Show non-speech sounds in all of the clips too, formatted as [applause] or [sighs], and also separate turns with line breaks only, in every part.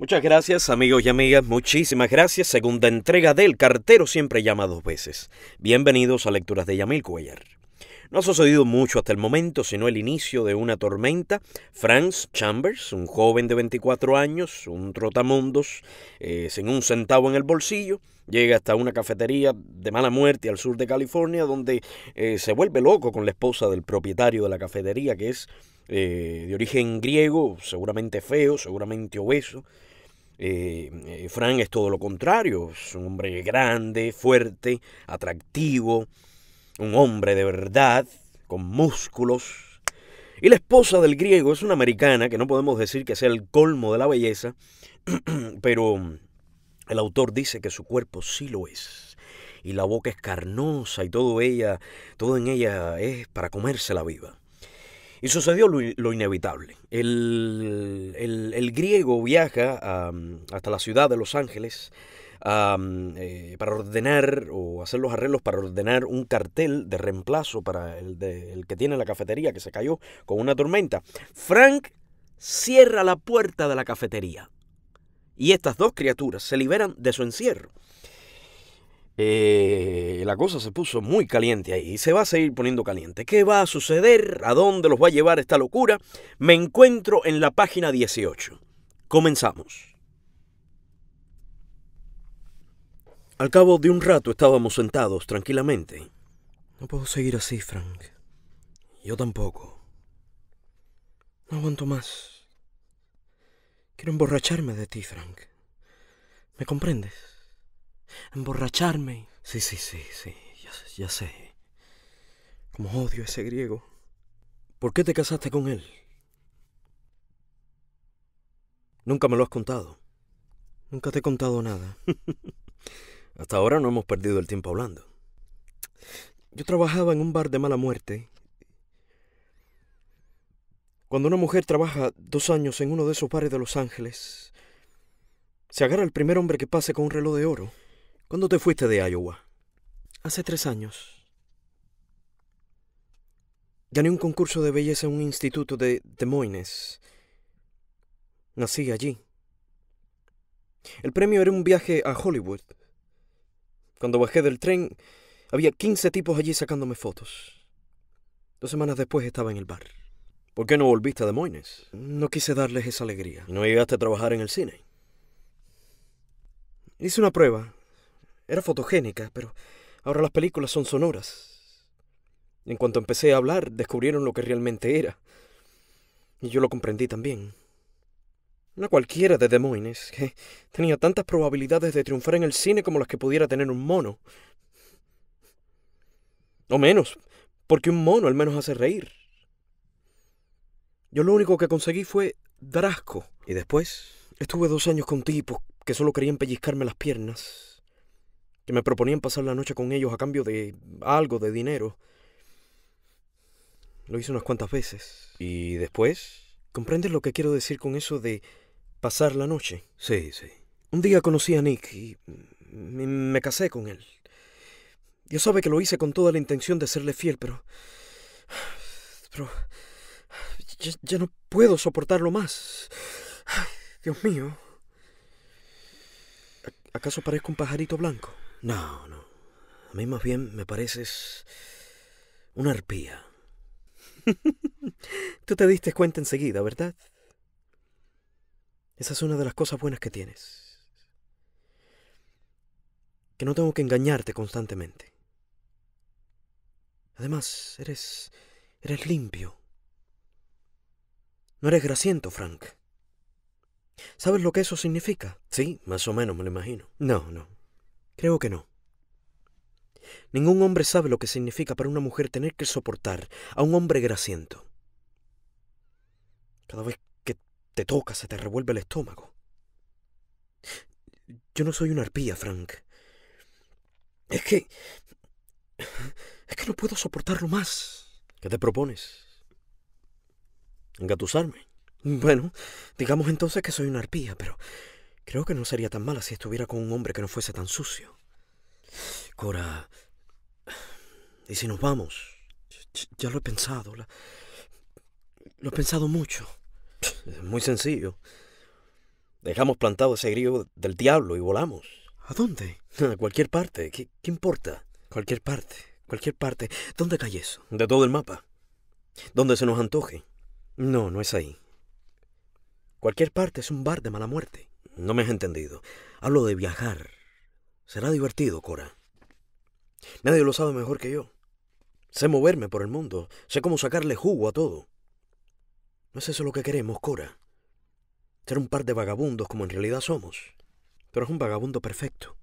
Muchas gracias amigos y amigas, muchísimas gracias. Segunda entrega del cartero siempre llama dos veces. Bienvenidos a Lecturas de Yamil Cuellar. No ha sucedido mucho hasta el momento, sino el inicio de una tormenta. Franz Chambers, un joven de 24 años, un trotamundos, eh, sin un centavo en el bolsillo, llega hasta una cafetería de mala muerte al sur de California, donde eh, se vuelve loco con la esposa del propietario de la cafetería, que es eh, de origen griego, seguramente feo, seguramente obeso eh, eh, Frank es todo lo contrario, es un hombre grande, fuerte, atractivo, un hombre de verdad, con músculos. Y la esposa del griego es una americana, que no podemos decir que sea el colmo de la belleza, [clears throat] pero el autor dice que su cuerpo sí lo es. Y la boca es carnosa y todo ella, todo en ella es para comérsela viva. Y sucedió lo, inevitable. El, griego viaja hasta la ciudad de Los Ángeles eh, para ordenar o hacer los arreglos para ordenar un cartel de reemplazo para el, de, el que tiene la cafetería que se cayó con una tormenta. Frank cierra la puerta de la cafetería y estas dos criaturas se liberan de su encierro. Eh, la cosa se puso muy caliente ahí y se va a seguir poniendo caliente. ¿Qué va a suceder? ¿A dónde los va a llevar esta locura? Me encuentro en la página 18. Comenzamos. Al cabo de un rato estábamos sentados tranquilamente. No puedo seguir así, Frank. Yo tampoco. No aguanto más. Quiero emborracharme de ti, Frank. ¿Me comprendes? emborracharme. Sí, sí, sí, sí, ya, sé. Como odio a ese griego. ¿Por qué te casaste con él? Nunca me lo has contado. Nunca te he contado nada. [laughs] Hasta ahora no hemos perdido el tiempo hablando. Yo trabajaba en un bar de mala muerte. Cuando una mujer trabaja dos años en uno de esos bares de Los Ángeles, se agarra el primer hombre que pase con un reloj de oro. ¿Cuándo te fuiste de Iowa? Hace tres años. Gané un concurso de belleza en un instituto de Des Moines. Nací allí. El premio era un viaje a Hollywood. Cuando bajé del tren, había 15 tipos allí sacándome fotos. Dos semanas después estaba en el bar. ¿Por qué no volviste a Des Moines? No quise darles esa alegría. ¿No llegaste a trabajar en el cine? Hice una prueba era fotogénica, pero ahora las películas son sonoras. En cuanto empecé a hablar, descubrieron lo que realmente era. Y yo lo comprendí también. Una cualquiera de Des que tenía tantas probabilidades de triunfar en el cine como las que pudiera tener un mono. O menos, porque un mono al menos hace reír. Yo lo único que conseguí fue dar Y después estuve dos años con tipos que solo querían pellizcarme las piernas que me proponían pasar la noche con ellos a cambio de algo de dinero. Lo hice unas cuantas veces. ¿Y después? ¿Comprendes lo que quiero decir con eso de pasar la noche? Sí, sí. Un día conocí a Nick y me casé con él. Yo sabe que lo hice con toda la intención de serle fiel, pero... Pero... Ya, ya no puedo soportarlo más. Dios mío. ¿Acaso parezco un pajarito blanco? No, no. A mí más bien me pareces una arpía. [laughs] Tú te diste cuenta enseguida, ¿verdad? Esa es una de las cosas buenas que tienes. Que no tengo que engañarte constantemente. Además, eres... eres limpio. No eres grasiento, Frank. ¿Sabes lo que eso significa? Sí, más o menos me lo imagino. No, no. Creo que no. Ningún hombre sabe lo que significa para una mujer tener que soportar a un hombre grasiento. Cada vez que te toca se te revuelve el estómago. Yo no soy una arpía, Frank. Es que... Es que no puedo soportarlo más. ¿Qué te propones? ¿Engatusarme? Bueno, digamos entonces que soy una arpía, pero Creo que no sería tan mala si estuviera con un hombre que no fuese tan sucio. Cora, ¿y si nos vamos? Ya lo he pensado. Lo he pensado mucho. Es muy sencillo. Dejamos plantado ese grillo del diablo y volamos. ¿A dónde? A cualquier parte. ¿Qué, importa? Cualquier parte. Cualquier parte. ¿Dónde cae eso? De todo el mapa. ¿Dónde se nos antoje. No, no es ahí. Cualquier parte es un bar de mala muerte. No me has entendido. Hablo de viajar. Será divertido, Cora. Nadie lo sabe mejor que yo. Sé moverme por el mundo. Sé cómo sacarle jugo a todo. ¿No es eso lo que queremos, Cora? Ser un par de vagabundos como en realidad somos. Pero es un vagabundo perfecto.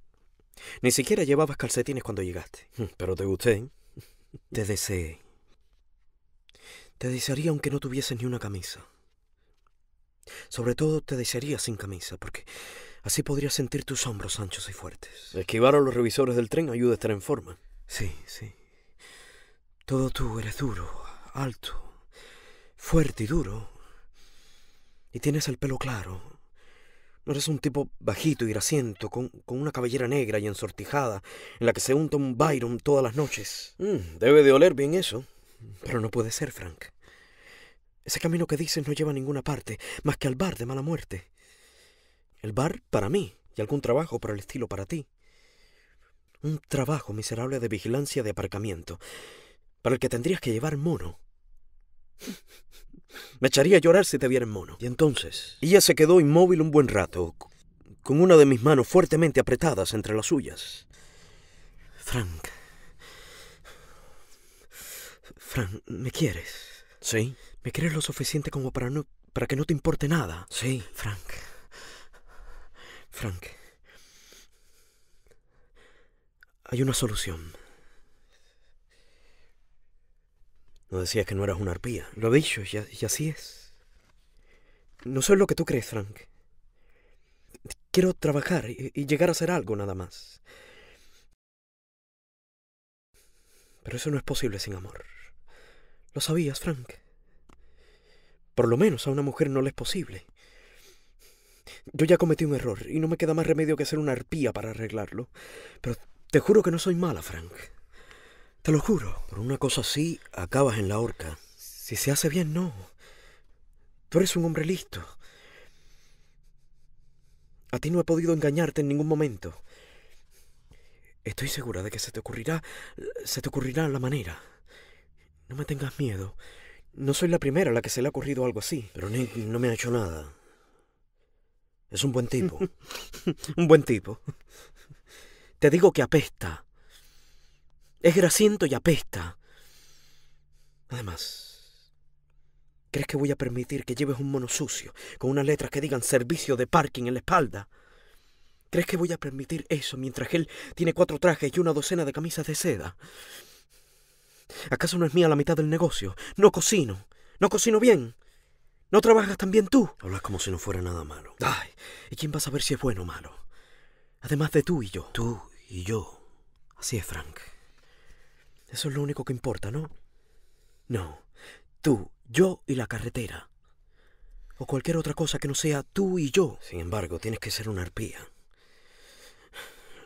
Ni siquiera llevabas calcetines cuando llegaste. Hmm, pero te gusté. ¿eh? Te deseé. Te desearía aunque no tuvieses ni una camisa. Sobre todo te desearía sin camisa, porque así podrías sentir tus hombros anchos y fuertes. Esquivar a los revisores del tren ayuda a estar en forma. Sí, sí. Todo tú eres duro, alto, fuerte y duro. Y tienes el pelo claro. No eres un tipo bajito y grasiento, con, una cabellera negra y ensortijada, en la que se unta un Byron todas las noches. Mm, debe de oler bien eso. Pero no puede ser, Frank. Ese camino que dices no lleva a ninguna parte, más que al bar de mala muerte. El bar para mí y algún trabajo para el estilo para ti. Un trabajo miserable de vigilancia de aparcamiento, para el que tendrías que llevar mono. [laughs] Me echaría a llorar si te viera en mono. Y entonces, ella se quedó inmóvil un buen rato, con una de mis manos fuertemente apretadas entre las suyas. Frank. Frank, ¿me quieres? Sí. Me crees lo suficiente como para, no, para que no te importe nada. Sí. Frank. Frank. Hay una solución. No decías que no eras una arpía. Lo he dicho, y, así es. No soy lo que tú crees, Frank. Quiero trabajar y, y llegar a hacer algo nada más. Pero eso no es posible sin amor. Lo sabías, Frank. Por lo menos a una mujer no le es posible. Yo ya cometí un error y no me queda más remedio que hacer una arpía para arreglarlo. Pero te juro que no soy mala, Frank. Te lo juro. Por una cosa así, acabas en la horca. Si se hace bien, no. Tú eres un hombre listo. A ti no he podido engañarte en ningún momento. Estoy segura de que se te ocurrirá, se te ocurrirá la manera. No me tengas miedo. No soy la primera a la que se le ha ocurrido algo así. Pero Nick no me ha hecho nada. Es un buen tipo. [laughs] un buen tipo. Te digo que apesta. Es grasiento y apesta. Además, ¿crees que voy a permitir que lleves un mono sucio con unas letras que digan servicio de parking en la espalda? ¿Crees que voy a permitir eso mientras él tiene cuatro trajes y una docena de camisas de seda? ¿Acaso no es mía la mitad del negocio? No cocino. No cocino bien. ¿No trabajas también tú? Hablas como si no fuera nada malo. Ay, ¿y quién va a saber si es bueno o malo? Además de tú y yo. Tú y yo. Así es, Frank. Eso es lo único que importa, ¿no? No. Tú, yo y la carretera. O cualquier otra cosa que no sea tú y yo. Sin embargo, tienes que ser una arpía.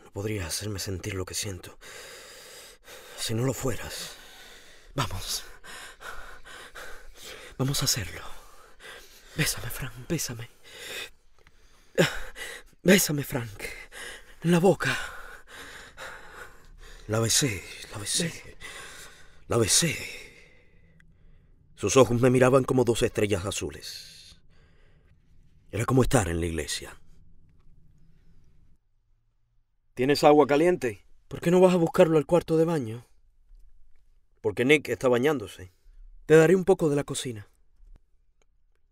No podrías hacerme sentir lo que siento. Si no lo fueras. Vamos. Vamos a hacerlo. Bésame, Frank, bésame. Bésame, Frank. En la boca. La besé, la besé. La besé. Sus ojos me miraban como dos estrellas azules. Era como estar en la iglesia. ¿Tienes agua caliente? ¿Por qué no vas a buscarlo al cuarto de baño? porque Nick está bañándose. Te daré un poco de la cocina.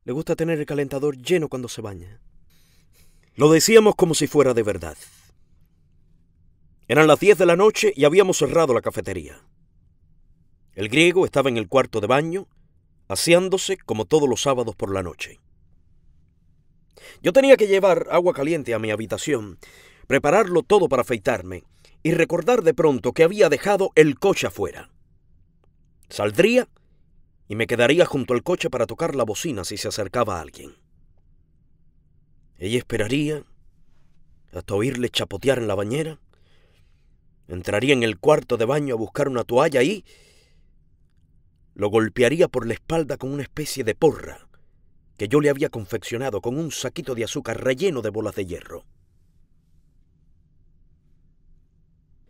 Le gusta tener el calentador lleno cuando se baña. Lo decíamos como si fuera de verdad. Eran las 10 de la noche y habíamos cerrado la cafetería. El griego estaba en el cuarto de baño, aseándose como todos los sábados por la noche. Yo tenía que llevar agua caliente a mi habitación, prepararlo todo para afeitarme y recordar de pronto que había dejado el coche afuera. Saldría y me quedaría junto al coche para tocar la bocina si se acercaba a alguien. Ella esperaría hasta oírle chapotear en la bañera. Entraría en el cuarto de baño a buscar una toalla y lo golpearía por la espalda con una especie de porra que yo le había confeccionado con un saquito de azúcar relleno de bolas de hierro.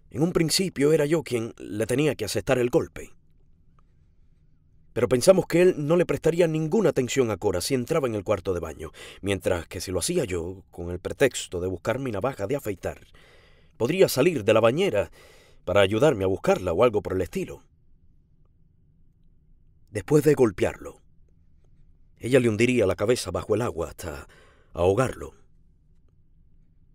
En un principio era yo quien le tenía que aceptar el golpe pero pensamos que él no le prestaría ninguna atención a Cora si entraba en el cuarto de baño, mientras que si lo hacía yo, con el pretexto de buscar mi navaja de afeitar, podría salir de la bañera para ayudarme a buscarla o algo por el estilo. Después de golpearlo, ella le hundiría la cabeza bajo el agua hasta ahogarlo.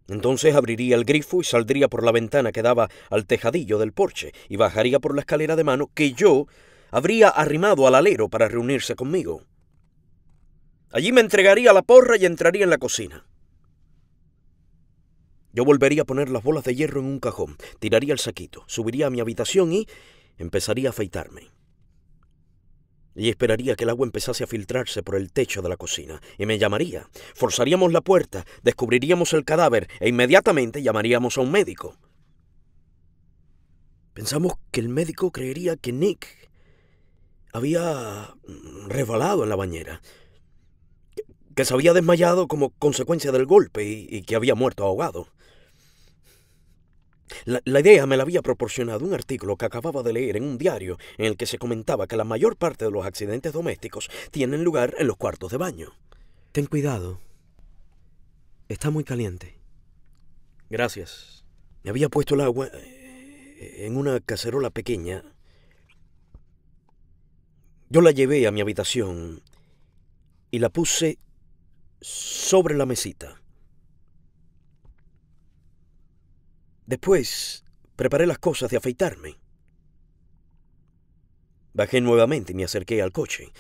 Entonces abriría el grifo y saldría por la ventana que daba al tejadillo del porche y bajaría por la escalera de mano que yo habría arrimado al alero para reunirse conmigo. Allí me entregaría la porra y entraría en la cocina. Yo volvería a poner las bolas de hierro en un cajón, tiraría el saquito, subiría a mi habitación y empezaría a afeitarme. Y esperaría que el agua empezase a filtrarse por el techo de la cocina, y me llamaría. Forzaríamos la puerta, descubriríamos el cadáver e inmediatamente llamaríamos a un médico. Pensamos que el médico creería que Nick había resbalado en la bañera, que se había desmayado como consecuencia del golpe y, que había muerto ahogado. la, idea me la había proporcionado un artículo que acababa de leer en un diario en el que se comentaba que la mayor parte de los accidentes domésticos tienen lugar en los cuartos de baño. Ten cuidado. Está muy caliente. Gracias. Me había puesto el agua eh, en una cacerola pequeña yo la llevé a mi habitación y la puse sobre la mesita. Después preparé las cosas de afeitarme. Bajé nuevamente y me acerqué al coche.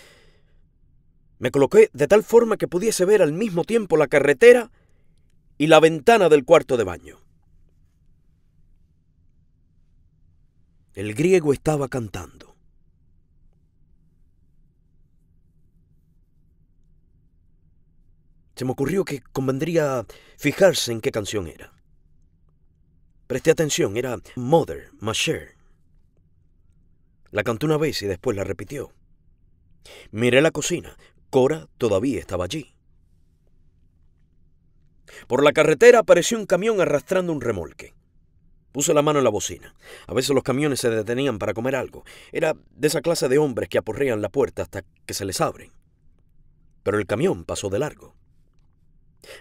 Me coloqué de tal forma que pudiese ver al mismo tiempo la carretera y la ventana del cuarto de baño. El griego estaba cantando. se me ocurrió que convendría fijarse en qué canción era. Presté atención, era Mother, Masher. La cantó una vez y después la repitió. Miré la cocina, Cora todavía estaba allí. Por la carretera apareció un camión arrastrando un remolque. Puse la mano en la bocina. A veces los camiones se detenían para comer algo. Era de esa clase de hombres que aporrean la puerta hasta que se les abren. Pero el camión pasó de largo.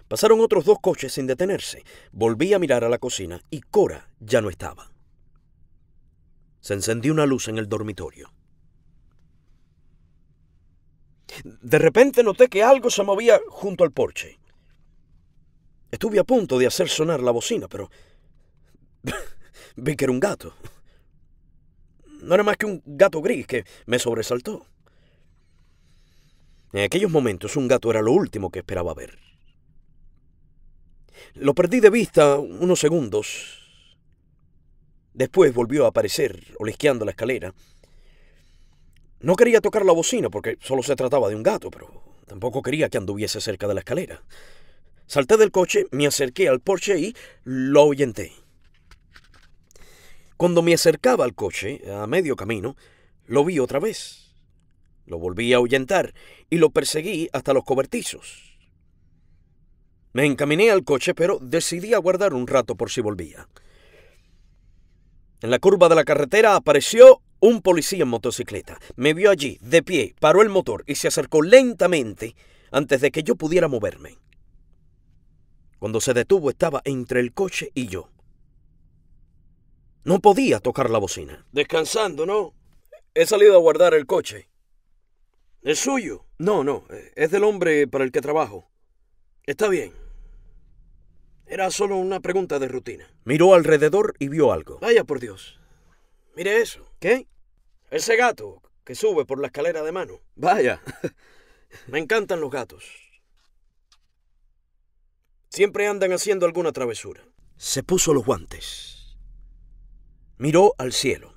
Pasaron otros dos coches sin detenerse. Volví a mirar a la cocina y Cora ya no estaba. Se encendió una luz en el dormitorio. De repente noté que algo se movía junto al porche. Estuve a punto de hacer sonar la bocina, pero [laughs] vi que era un gato. No era más que un gato gris que me sobresaltó. En aquellos momentos un gato era lo último que esperaba ver. Lo perdí de vista unos segundos. Después volvió a aparecer, olisqueando la escalera. No quería tocar la bocina porque solo se trataba de un gato, pero tampoco quería que anduviese cerca de la escalera. Salté del coche, me acerqué al porche y lo ahuyenté. Cuando me acercaba al coche, a medio camino, lo vi otra vez. Lo volví a ahuyentar y lo perseguí hasta los cobertizos. Me encaminé al coche, pero decidí aguardar un rato por si volvía. En la curva de la carretera apareció un policía en motocicleta. Me vio allí, de pie, paró el motor y se acercó lentamente antes de que yo pudiera moverme. Cuando se detuvo estaba entre el coche y yo. No podía tocar la bocina. Descansando, ¿no? He salido a guardar el coche. ¿Es suyo? No, no, eh, es del hombre para el que trabajo. Está bien. Era solo una pregunta de rutina. Miró alrededor y vio algo. Vaya por Dios. Mire eso. ¿Qué? Ese gato que sube por la escalera de mano. Vaya. [laughs] Me encantan los gatos. Siempre andan haciendo alguna travesura. Se puso los guantes. Miró al cielo.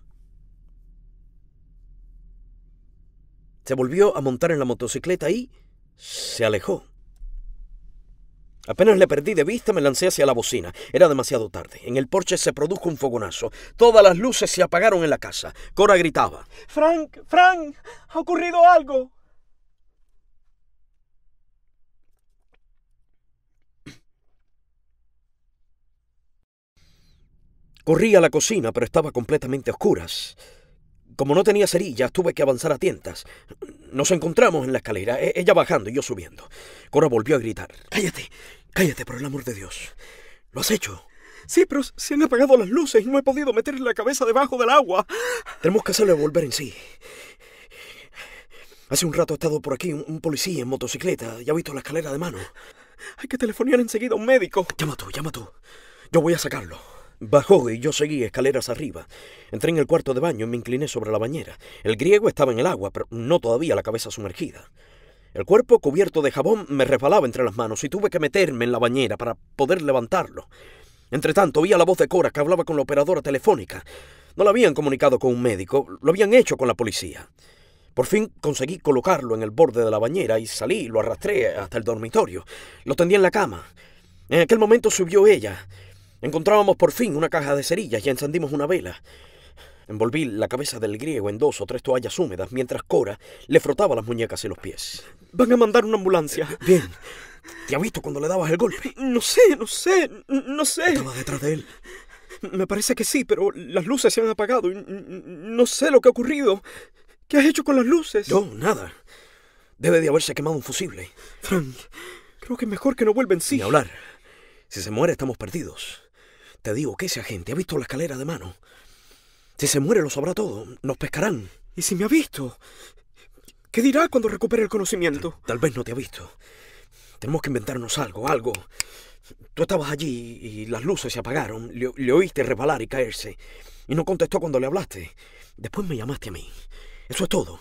Se volvió a montar en la motocicleta y se alejó. Apenas le perdí de vista, me lancé hacia la bocina. Era demasiado tarde. En el porche se produjo un fogonazo. Todas las luces se apagaron en la casa. Cora gritaba. Frank, Frank, ha ocurrido algo. Corrí a la cocina, pero estaba completamente oscuras. Como no tenía cerillas, tuve que avanzar a tientas. Nos encontramos en la escalera, e-, ella bajando y yo subiendo. Cora volvió a gritar. Cállate, cállate, por el amor de Dios. ¿Lo has hecho? Sí, pero se han apagado las luces y no he podido meter la cabeza debajo del agua. Tenemos que hacerle volver en sí. Hace un rato ha estado por aquí un, policía en motocicleta y ha visto la escalera de mano. Hay que telefonear enseguida a un médico. Llama tú, llama tú. Yo voy a sacarlo. Bajó y yo seguí escaleras arriba. Entré en el cuarto de baño y me incliné sobre la bañera. El griego estaba en el agua, pero no todavía la cabeza sumergida. El cuerpo cubierto de jabón me resbalaba entre las manos y tuve que meterme en la bañera para poder levantarlo. Entretanto, oía la voz de Cora que hablaba con la operadora telefónica. No la habían comunicado con un médico, lo habían hecho con la policía. Por fin conseguí colocarlo en el borde de la bañera y salí, y lo arrastré hasta el dormitorio. Lo tendí en la cama. En aquel momento subió ella. Encontrábamos por fin una caja de cerillas y encendimos una vela. Envolví la cabeza del griego en dos o tres toallas húmedas mientras Cora le frotaba las muñecas y los pies. Van a mandar una ambulancia. Bien. ¿Te ha visto cuando le dabas el golpe? No sé, no sé, no sé. Estaba detrás de él. Me parece que sí, pero las luces se han apagado y no sé lo que ha ocurrido. ¿Qué has hecho con las luces? No, nada. Debe de haberse quemado un fusible. Frank, creo que es mejor que no vuelva en sí. Ni hablar. Si se muere, estamos perdidos. Te digo que ese agente ha visto la escalera de mano. Si se muere lo sabrá todo. Nos pescarán. ¿Y si me ha visto? ¿Qué dirá cuando recupere el conocimiento? Tal, vez no te ha visto. Tenemos que inventarnos algo, algo. Tú estabas allí y las luces se apagaron. Le, oíste resbalar y caerse. Y no contestó cuando le hablaste. Después me llamaste a mí. Eso es todo.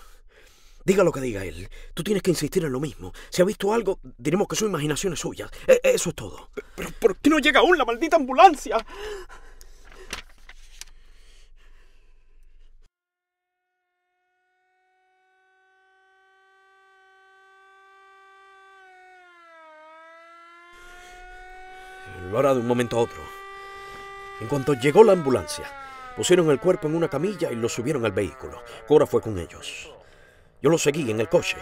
Diga lo que diga él. Tú tienes que insistir en lo mismo. Si ha visto algo, diremos que su imaginación es suya. E, eso es todo. pero, ¿por qué no llega aún la maldita ambulancia? Lo hará de un momento a otro. En cuanto llegó la ambulancia, pusieron el cuerpo en una camilla y lo subieron al vehículo. Cora fue con ellos. Yo lo seguí en el coche.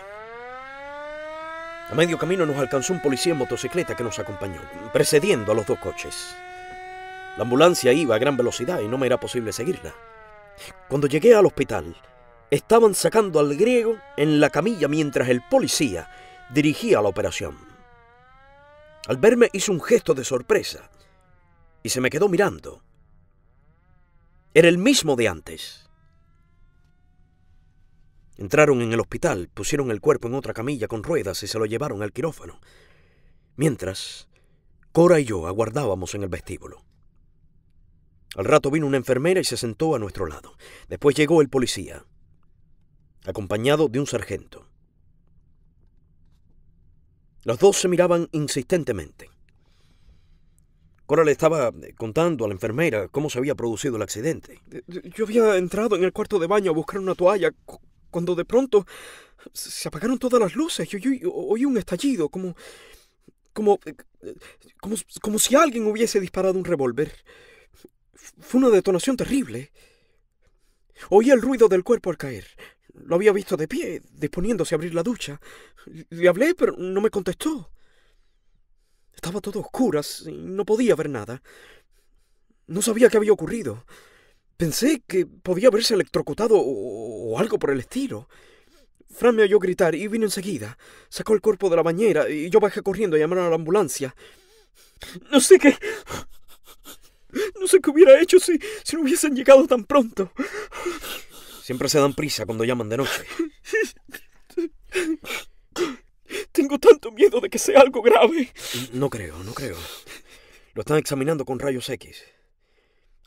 A medio camino nos alcanzó un policía en motocicleta que nos acompañó, precediendo a los dos coches. La ambulancia iba a gran velocidad y no me era posible seguirla. Cuando llegué al hospital, estaban sacando al griego en la camilla mientras el policía dirigía la operación. Al verme hizo un gesto de sorpresa y se me quedó mirando. Era el mismo de antes. Entraron en el hospital, pusieron el cuerpo en otra camilla con ruedas y se lo llevaron al quirófano. Mientras, Cora y yo aguardábamos en el vestíbulo. Al rato vino una enfermera y se sentó a nuestro lado. Después llegó el policía, acompañado de un sargento. Los dos se miraban insistentemente. Cora le estaba eh, contando a la enfermera cómo se había producido el accidente. Yo había entrado en el cuarto de baño a buscar una toalla cuando de pronto se apagaron todas las luces. y oí un estallido, como, eh, como, como, si alguien hubiese disparado un revólver. Fue una detonación terrible. Oí el ruido del cuerpo al caer. Lo había visto de pie, disponiéndose a abrir la ducha. Le hablé, pero no me contestó. Estaba todo oscuro, oscuras y no podía ver nada. No sabía qué había ocurrido. Pensé que podía haberse electrocutado o, algo por el estilo. Fran me oyó gritar y vino enseguida. Sacó el cuerpo de la bañera y yo bajé corriendo a llamar a la ambulancia. No sé qué... No sé qué hubiera hecho si, si no hubiesen llegado tan pronto. Siempre se dan prisa cuando llaman de noche. Tengo tanto miedo de que sea algo grave. No creo, no creo. Lo están examinando con rayos X.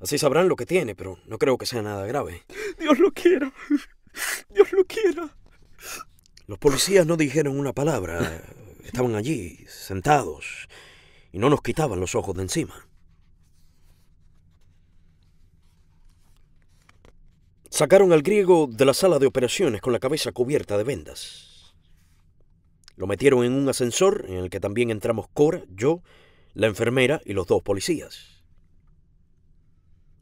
Así sabrán lo que tiene, pero no creo que sea nada grave. Dios lo quiera. Dios lo quiera. Los policías no dijeron una palabra. Estaban allí, sentados, y no nos quitaban los ojos de encima. Sacaron al griego de la sala de operaciones con la cabeza cubierta de vendas. Lo metieron en un ascensor en el que también entramos Cora, yo, la enfermera y los dos policías.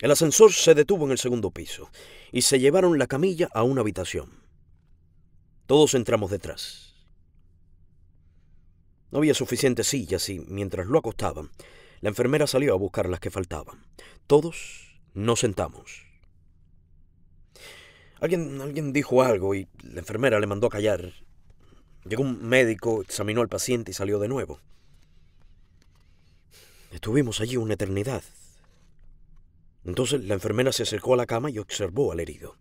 El ascensor se detuvo en el segundo piso y se llevaron la camilla a una habitación. Todos entramos detrás. No había suficientes sillas y, mientras lo acostaban, la enfermera salió a buscar las que faltaban. Todos nos sentamos. Alguien, alguien dijo algo y la enfermera le mandó a callar. Llegó un médico, examinó al paciente y salió de nuevo. Estuvimos allí una eternidad. Entonces la enfermera se acercó a la cama y observó al herido.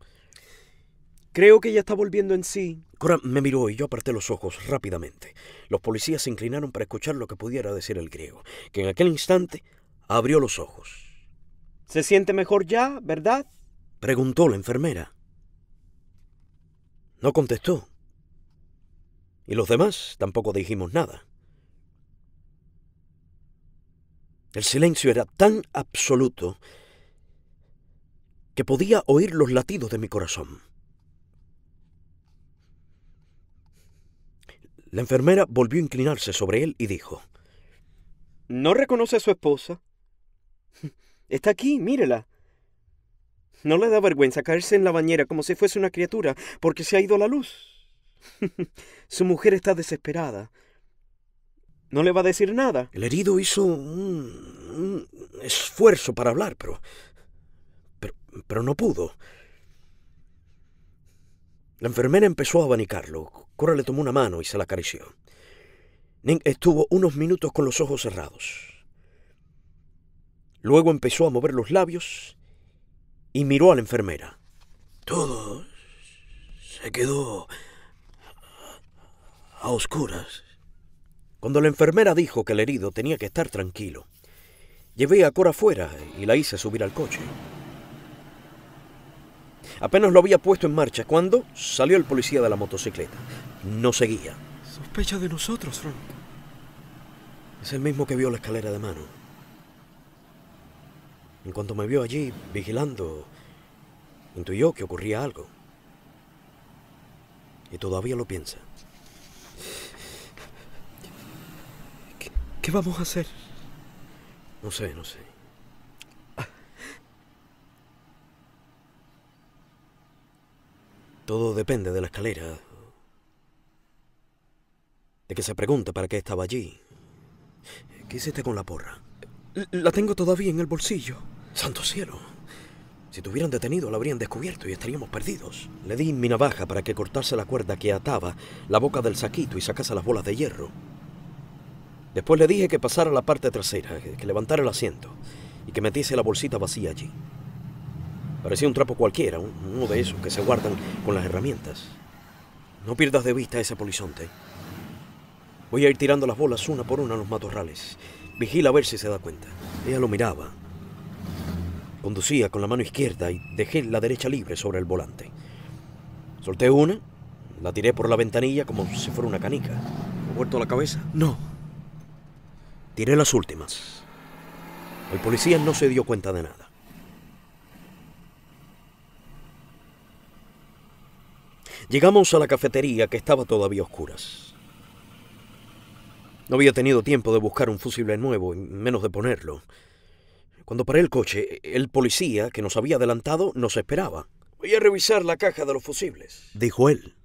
Creo que ya está volviendo en sí. Cora me miró y yo aparté los ojos rápidamente. Los policías se inclinaron para escuchar lo que pudiera decir el griego, que en aquel instante abrió los ojos. ¿Se siente mejor ya, verdad? Preguntó la enfermera. No contestó. Y los demás tampoco dijimos nada. El silencio era tan absoluto que podía oír los latidos de mi corazón. La enfermera volvió a inclinarse sobre él y dijo, ¿No reconoce a su esposa? Está aquí, mírela. No le da vergüenza caerse en la bañera como si fuese una criatura, porque se ha ido la luz. [laughs] su mujer está desesperada. No le va a decir nada. El herido hizo un, un esfuerzo para hablar, pero pero no pudo. La enfermera empezó a abanicarlo. Cora le tomó una mano y se la acarició. Ning estuvo unos minutos con los ojos cerrados. Luego empezó a mover los labios y miró a la enfermera. Todo se quedó a oscuras. Cuando la enfermera dijo que el herido tenía que estar tranquilo, llevé a Cora afuera y la hice subir al coche. Apenas lo había puesto en marcha cuando salió el policía de la motocicleta. No seguía. Sospecha de nosotros, Frank. Es el mismo que vio la escalera de mano. En cuanto me vio allí, vigilando, intuyó que ocurría algo. Y todavía lo piensa. ¿Qué, vamos a hacer? No sé, no sé. Todo depende de la escalera. De que se pregunte para qué estaba allí. ¿Qué hiciste con la porra? La tengo todavía en el bolsillo. Santo cielo. Si te hubieran detenido, la habrían descubierto y estaríamos perdidos. Le di mi navaja para que cortase la cuerda que ataba la boca del saquito y sacase las bolas de hierro. Después le dije que pasara a la parte trasera, que levantara el asiento y que metiese la bolsita vacía allí. Parecía un trapo cualquiera, uno de esos que se guardan con las herramientas. No pierdas de vista ese polizonte. Voy a ir tirando las bolas una por una a los matorrales. Vigila a ver si se da cuenta. Ella lo miraba. Conducía con la mano izquierda y dejé la derecha libre sobre el volante. Solté una, la tiré por la ventanilla como si fuera una canica. ¿Ha vuelto la cabeza? No. Tiré las últimas. El policía no se dio cuenta de nada. Llegamos a la cafetería que estaba todavía a oscuras. No había tenido tiempo de buscar un fusible nuevo, menos de ponerlo. Cuando paré el coche, el policía, que nos había adelantado, nos esperaba. Voy a revisar la caja de los fusibles, dijo él.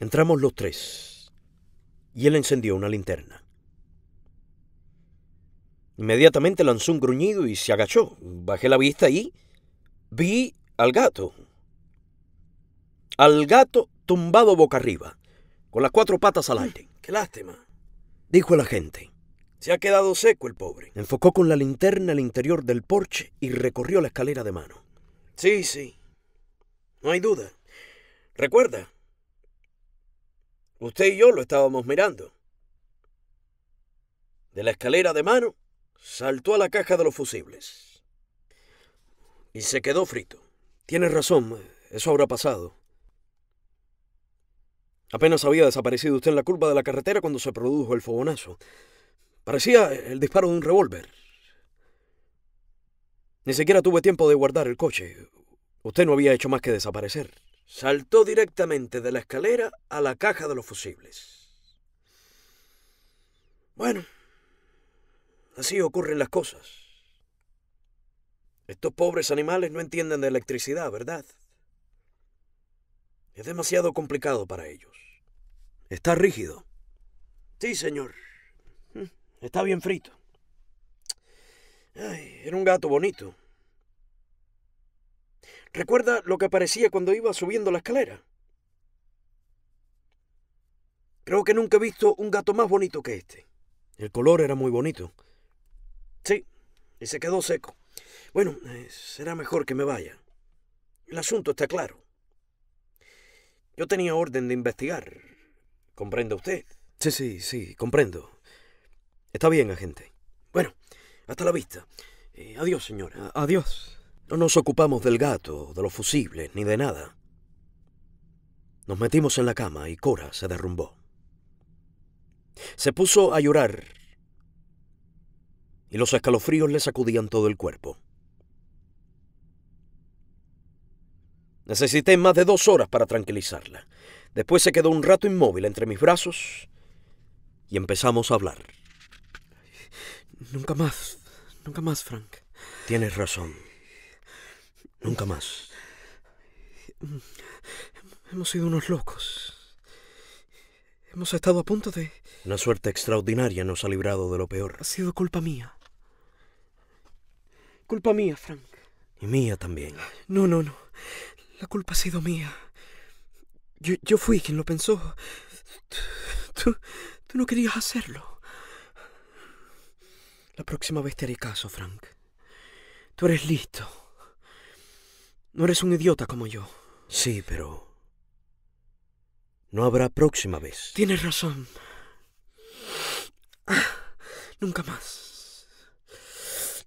Entramos los tres, y él encendió una linterna. Inmediatamente lanzó un gruñido y se agachó. Bajé la vista y vi al gato, al gato tumbado boca arriba, con las cuatro patas al mm. aire. Qué lástima, dijo el agente. Se ha quedado seco el pobre. Enfocó con la linterna el interior del porche y recorrió la escalera de mano. Sí, sí. No hay duda. Recuerda. Usted y yo lo estábamos mirando. De la escalera de mano saltó a la caja de los fusibles. Y se quedó frito. Tienes razón, eso habrá pasado. Apenas había desaparecido usted en la curva de la carretera cuando se produjo el fogonazo. Parecía el disparo de un revólver. Ni siquiera tuve tiempo de guardar el coche. Usted no había hecho más que desaparecer. Saltó directamente de la escalera a la caja de los fusibles. Bueno, así ocurren las cosas. Estos pobres animales no entienden de electricidad, ¿verdad? Es demasiado complicado para ellos. Está rígido. Sí, señor. Mm, está bien frito. era un gato bonito. ¿Recuerda lo que aparecía cuando iba subiendo la escalera? Creo que nunca he visto un gato más bonito que este. El color era muy bonito. Sí, y se quedó seco. Bueno, eh, será mejor que me vaya. El asunto está claro. Yo tenía orden de investigar, Comprende usted. Sí, sí, sí, comprendo. Está bien, agente. Bueno, hasta la vista. Eh, adiós, señora. adiós. No nos ocupamos del gato, de los fusibles, ni de nada. Nos metimos en la cama y Cora se derrumbó. Se puso a llorar y los escalofríos le sacudían todo el cuerpo. Necesité más de dos horas para tranquilizarla. Después se quedó un rato inmóvil entre mis brazos y empezamos a hablar. Nunca más, nunca más, Frank. Tienes razón. Nunca más. Hemos sido unos locos. Hemos estado a punto de... Una suerte extraordinaria nos ha librado de lo peor. Ha sido culpa mía. Culpa mía, Frank. Y mía también. No, no, no. La culpa ha sido mía. Yo, fui quien lo pensó. Tú, no querías hacerlo. La próxima vez te haré caso, Frank. Tú eres listo. No eres un idiota como yo. Sí, pero... No habrá próxima vez. Tienes razón. Ah, nunca más.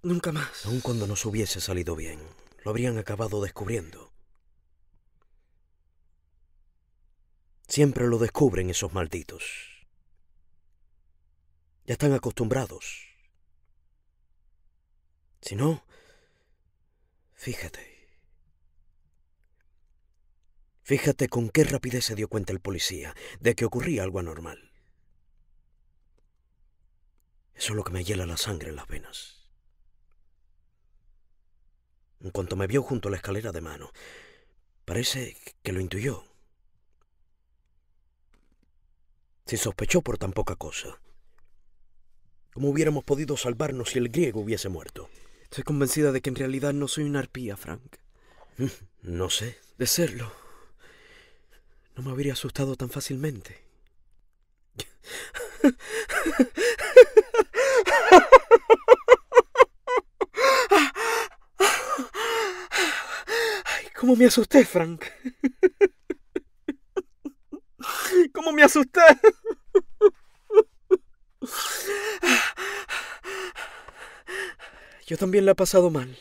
Nunca más. Aun cuando nos hubiese salido bien, lo habrían acabado descubriendo. Siempre lo descubren esos malditos. Ya están acostumbrados. Si no, fíjate. Fíjate con qué rapidez se dio cuenta el policía de que ocurría algo anormal. Eso es lo que me hiela la sangre en las venas. En cuanto me vio junto a la escalera de mano, parece que lo intuyó. Si sospechó por tan poca cosa. ¿Cómo hubiéramos podido salvarnos si el griego hubiese muerto? Estoy convencida de que en realidad no soy una arpía, Frank. Mm, no sé. De serlo, no me habría asustado tan fácilmente. [laughs] Ay, cómo me asusté, Frank. [laughs] ¿Cómo me asusté? Yo también la he pasado mal.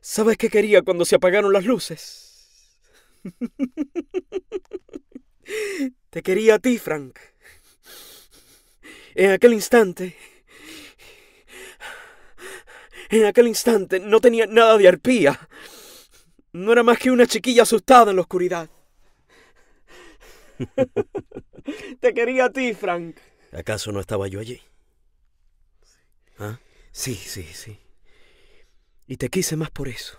¿Sabes qué quería cuando se apagaron las luces? Te quería a ti, Frank. En aquel instante... En aquel instante no tenía nada de arpía. No era más que una chiquilla asustada en la oscuridad. [laughs] Te quería a ti, Frank. ¿Acaso no estaba yo allí? ¿Ah? Sí, sí, sí. Y te quise más por eso.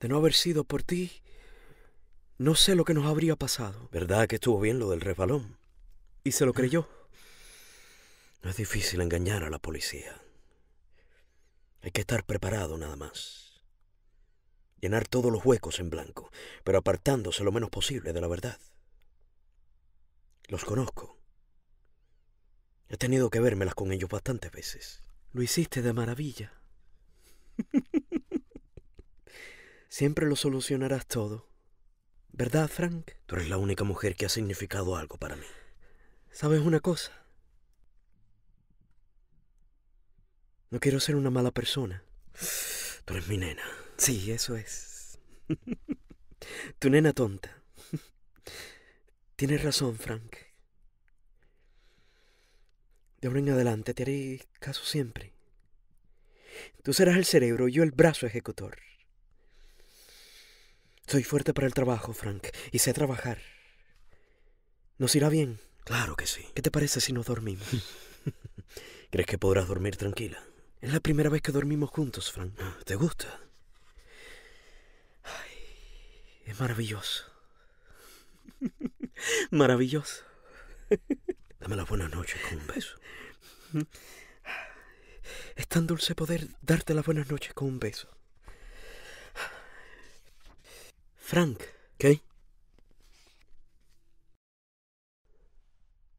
De no haber sido por ti, no sé lo que nos habría pasado. ¿Verdad que estuvo bien lo del resbalón? Y se lo creyó. No es difícil engañar a la policía. Hay que estar preparado nada más llenar todos los huecos en blanco, pero apartándose lo menos posible de la verdad. Los conozco. He tenido que vérmelas con ellos bastantes veces. Lo hiciste de maravilla. [laughs] Siempre lo solucionarás todo. ¿Verdad, Frank? Tú eres la única mujer que ha significado algo para mí. ¿Sabes una cosa? No quiero ser una mala persona. Tú eres mi nena. Sí, eso es. tu nena tonta. Tienes razón, Frank. De ahora en adelante te haré caso siempre. Tú serás el cerebro, y yo el brazo ejecutor. Soy fuerte para el trabajo, Frank, y sé trabajar. ¿Nos irá bien? Claro que sí. ¿Qué te parece si nos dormimos? [laughs] ¿Crees que podrás dormir tranquila? Es la primera vez que dormimos juntos, Frank. Ah, ¿Te gusta? Es maravilloso. [laughs] Maravilloso. Dame las buenas noches con un beso. Es tan dulce poder darte las buenas noches con un beso. Frank. ¿Qué?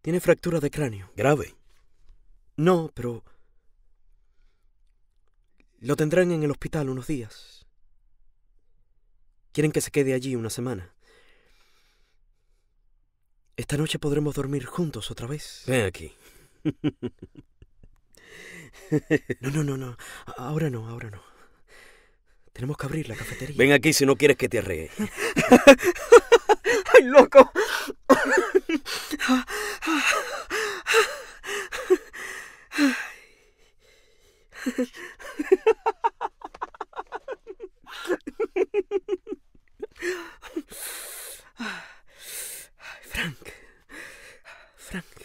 Tiene fractura de cráneo. ¿Grave? No, pero... Lo tendrán en el hospital unos días. Quieren que se quede allí una semana. Esta noche podremos dormir juntos otra vez. Ven aquí. No, no, no, no. Ahora no, ahora no. Tenemos que abrir la cafetería. Ven aquí si no quieres que te arregle. [laughs] ¡Ay, loco! [laughs] [sighs] [sighs] [sighs] Frank. Frank.